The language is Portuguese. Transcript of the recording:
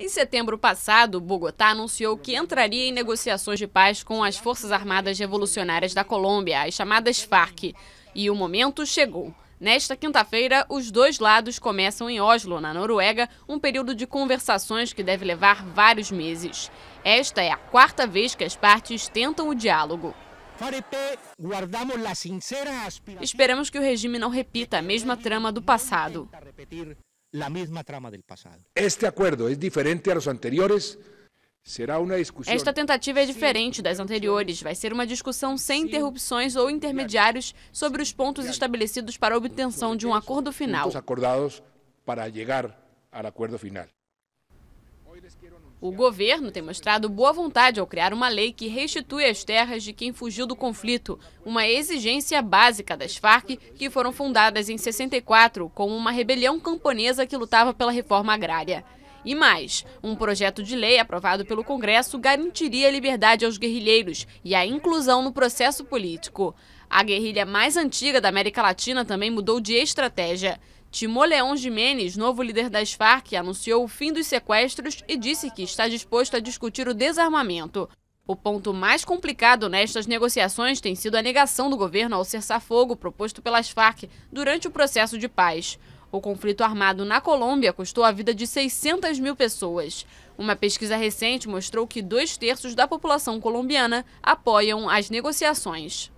Em setembro passado, Bogotá anunciou que entraria em negociações de paz com as Forças Armadas Revolucionárias da Colômbia, as chamadas Farc. E o momento chegou. Nesta quinta-feira, os dois lados começam em Oslo, na Noruega, um período de conversações que deve levar vários meses. Esta é a quarta vez que as partes tentam o diálogo. Esperamos que o regime não repita a mesma trama do passado la misma trama del pasado. Este acuerdo es diferente a los anteriores. Será uma discussão. Esta tentativa é diferente das anteriores. Vai ser uma discussão sem interrupções ou intermediários sobre os pontos estabelecidos para a obtenção de um acordo final. acordados para chegar ao acordo final. O governo tem mostrado boa vontade ao criar uma lei que restitui as terras de quem fugiu do conflito, uma exigência básica das Farc, que foram fundadas em 64 com uma rebelião camponesa que lutava pela reforma agrária. E mais, um projeto de lei aprovado pelo Congresso garantiria a liberdade aos guerrilheiros e a inclusão no processo político. A guerrilha mais antiga da América Latina também mudou de estratégia. Timoleon Jimenez, novo líder das Farc, anunciou o fim dos sequestros e disse que está disposto a discutir o desarmamento. O ponto mais complicado nestas negociações tem sido a negação do governo ao cessar-fogo proposto pelas Farc durante o processo de paz. O conflito armado na Colômbia custou a vida de 600 mil pessoas. Uma pesquisa recente mostrou que dois terços da população colombiana apoiam as negociações.